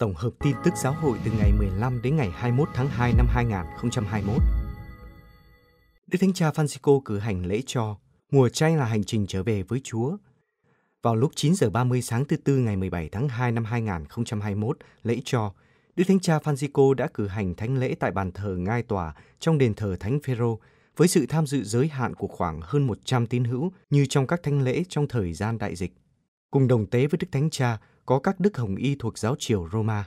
Tổng hợp tin tức giáo hội từ ngày 15 đến ngày 21 tháng 2 năm 2021. Đức Thánh Cha Francisco cử hành lễ cho Mùa chay là hành trình trở về với Chúa. Vào lúc 9 giờ 30 sáng thứ tư ngày 17 tháng 2 năm 2021, lễ cho Đức Thánh Cha Francisco đã cử hành thánh lễ tại bàn thờ ngai tòa trong đền thờ Thánh Phêrô với sự tham dự giới hạn của khoảng hơn 100 tín hữu như trong các thánh lễ trong thời gian đại dịch. Cùng đồng tế với Đức Thánh Cha, có các đức hồng y thuộc giáo triều Roma.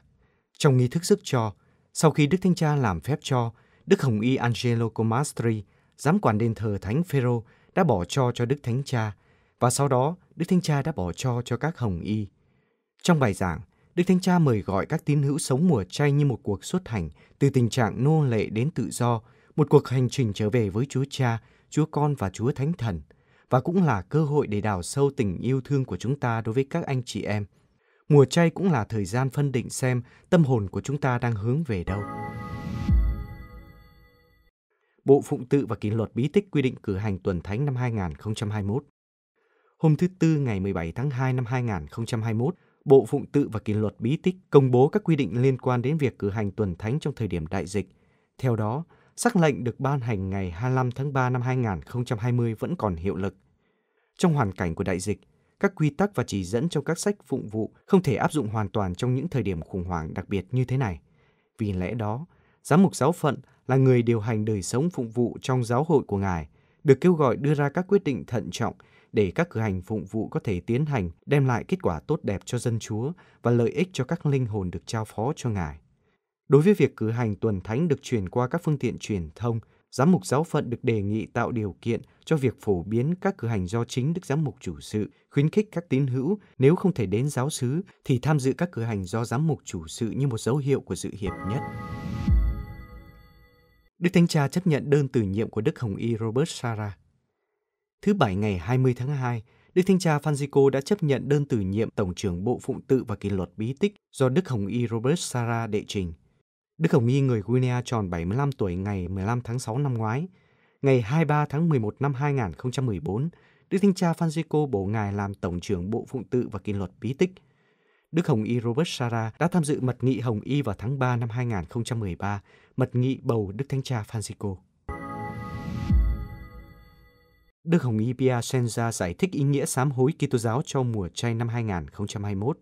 Trong nghi thức sức cho, sau khi Đức Thánh Cha làm phép cho, Đức Hồng Y Angelo Comastri, giám quản đền thờ Thánh Phêrô đã bỏ cho cho Đức Thánh Cha và sau đó Đức Thánh Cha đã bỏ cho cho các Hồng Y. Trong bài giảng, Đức Thánh Cha mời gọi các tín hữu sống mùa chay như một cuộc xuất hành từ tình trạng nô lệ đến tự do, một cuộc hành trình trở về với Chúa Cha, Chúa Con và Chúa Thánh Thần, và cũng là cơ hội để đào sâu tình yêu thương của chúng ta đối với các anh chị em – mùa chay cũng là thời gian phân định xem tâm hồn của chúng ta đang hướng về đâu. Bộ Phụng tự và Kỷ luật Bí tích quy định cử hành tuần thánh năm 2021. Hôm thứ Tư ngày 17 tháng 2 năm 2021, Bộ Phụng tự và Kỷ luật Bí tích công bố các quy định liên quan đến việc cử hành tuần thánh trong thời điểm đại dịch. Theo đó, sắc lệnh được ban hành ngày 25 tháng 3 năm 2020 vẫn còn hiệu lực. Trong hoàn cảnh của đại dịch, các quy tắc và chỉ dẫn trong các sách phụng vụ không thể áp dụng hoàn toàn trong những thời điểm khủng hoảng đặc biệt như thế này. Vì lẽ đó, giám mục giáo phận là người điều hành đời sống phụng vụ trong giáo hội của Ngài, được kêu gọi đưa ra các quyết định thận trọng để các cử hành phụng vụ có thể tiến hành đem lại kết quả tốt đẹp cho dân Chúa và lợi ích cho các linh hồn được trao phó cho Ngài. Đối với việc cử hành tuần thánh được truyền qua các phương tiện truyền thông, giám mục giáo phận được đề nghị tạo điều kiện cho việc phổ biến các cử hành do chính đức giám mục chủ sự, khuyến khích các tín hữu nếu không thể đến giáo xứ thì tham dự các cử hành do giám mục chủ sự như một dấu hiệu của sự hiệp nhất. Đức Thánh Cha chấp nhận đơn từ nhiệm của Đức Hồng Y Robert Sara. Thứ Bảy ngày 20 tháng 2, Đức Thánh Cha Francisco đã chấp nhận đơn từ nhiệm Tổng trưởng Bộ Phụng tự và Kỷ luật Bí tích do Đức Hồng Y Robert Sara đệ trình. Đức Hồng Y người Guinea tròn 75 tuổi ngày 15 tháng 6 năm ngoái. Ngày 23 tháng 11 năm 2014, Đức Thánh Cha Francisco bổ ngài làm Tổng trưởng Bộ Phụng tự và Kỷ luật Bí tích. Đức Hồng Y Robert Sara đã tham dự mật nghị Hồng Y vào tháng 3 năm 2013, mật nghị bầu Đức Thánh Cha Francisco. Đức Hồng Y Piacenza giải thích ý nghĩa sám hối Kitô giáo cho mùa chay năm 2021.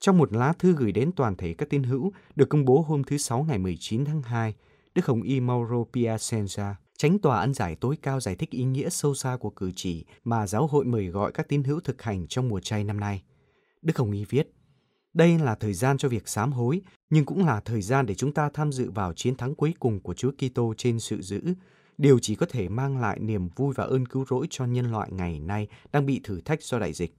Trong một lá thư gửi đến toàn thể các tín hữu được công bố hôm thứ Sáu ngày 19 tháng 2, Đức Hồng Y Mauro Piacenza, tránh tòa ân giải tối cao giải thích ý nghĩa sâu xa của cử chỉ mà giáo hội mời gọi các tín hữu thực hành trong mùa chay năm nay. Đức Hồng Y viết, đây là thời gian cho việc sám hối, nhưng cũng là thời gian để chúng ta tham dự vào chiến thắng cuối cùng của Chúa Kitô trên sự giữ, điều chỉ có thể mang lại niềm vui và ơn cứu rỗi cho nhân loại ngày nay đang bị thử thách do đại dịch.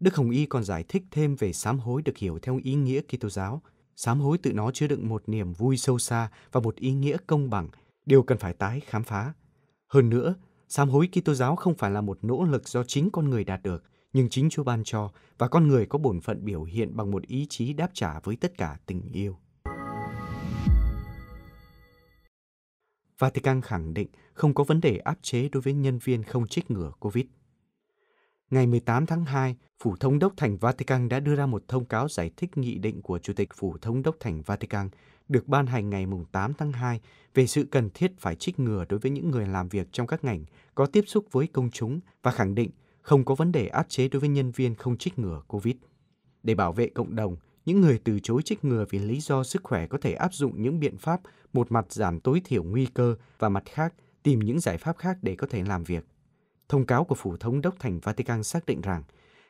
Đức Hồng Y còn giải thích thêm về sám hối được hiểu theo ý nghĩa Kitô giáo. Sám hối tự nó chứa đựng một niềm vui sâu xa và một ý nghĩa công bằng, đều cần phải tái khám phá. Hơn nữa, sám hối Kitô giáo không phải là một nỗ lực do chính con người đạt được, nhưng chính Chúa ban cho và con người có bổn phận biểu hiện bằng một ý chí đáp trả với tất cả tình yêu. Vatican khẳng định không có vấn đề áp chế đối với nhân viên không trích ngừa COVID. Ngày 18 tháng 2, Phủ Thống đốc Thành Vatican đã đưa ra một thông cáo giải thích nghị định của Chủ tịch Phủ Thống đốc Thành Vatican được ban hành ngày 8 tháng 2 về sự cần thiết phải trích ngừa đối với những người làm việc trong các ngành có tiếp xúc với công chúng và khẳng định không có vấn đề áp chế đối với nhân viên không trích ngừa COVID. Để bảo vệ cộng đồng, những người từ chối trích ngừa vì lý do sức khỏe có thể áp dụng những biện pháp một mặt giảm tối thiểu nguy cơ và mặt khác tìm những giải pháp khác để có thể làm việc. Thông cáo của Phủ Thống đốc Thành Vatican xác định rằng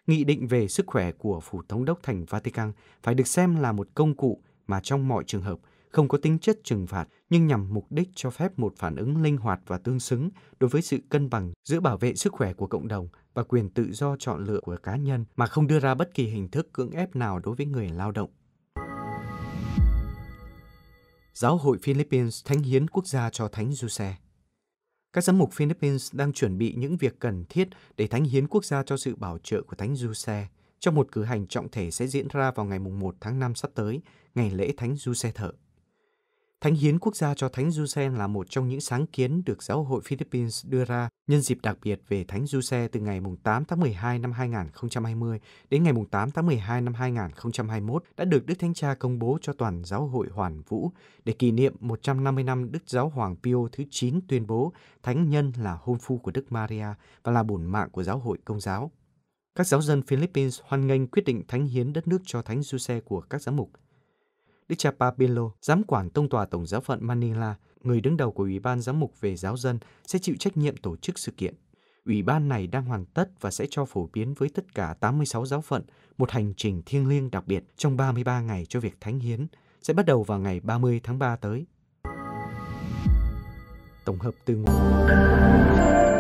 nghị định về sức khỏe của Phủ Thống đốc Thành Vatican phải được xem là một công cụ mà trong mọi trường hợp không có tính chất trừng phạt nhưng nhằm mục đích cho phép một phản ứng linh hoạt và tương xứng đối với sự cân bằng giữa bảo vệ sức khỏe của cộng đồng và quyền tự do chọn lựa của cá nhân mà không đưa ra bất kỳ hình thức cưỡng ép nào đối với người lao động. Giáo hội Philippines thánh hiến quốc gia cho Thánh Giuse các giám mục Philippines đang chuẩn bị những việc cần thiết để thánh hiến quốc gia cho sự bảo trợ của thánh Giuse trong một cử hành trọng thể sẽ diễn ra vào ngày 1 tháng 5 sắp tới, ngày lễ thánh Giuse thợ. Thánh hiến quốc gia cho Thánh Giuse là một trong những sáng kiến được giáo hội Philippines đưa ra nhân dịp đặc biệt về Thánh Giuse từ ngày 8 tháng 12 năm 2020 đến ngày 8 tháng 12 năm 2021 đã được Đức Thánh Cha công bố cho toàn giáo hội hoàn vũ để kỷ niệm 150 năm Đức Giáo Hoàng Pio thứ 9 tuyên bố Thánh Nhân là hôn phu của Đức Maria và là bổn mạng của giáo hội công giáo. Các giáo dân Philippines hoan nghênh quyết định thánh hiến đất nước cho Thánh Giuse của các giám mục – Đức cha Papillo, giám quản tông tòa Tổng giáo phận Manila, người đứng đầu của Ủy ban Giám mục về giáo dân, sẽ chịu trách nhiệm tổ chức sự kiện. Ủy ban này đang hoàn tất và sẽ cho phổ biến với tất cả 86 giáo phận một hành trình thiêng liêng đặc biệt trong 33 ngày cho việc thánh hiến, sẽ bắt đầu vào ngày 30 tháng 3 tới. Tổng hợp từ ngữ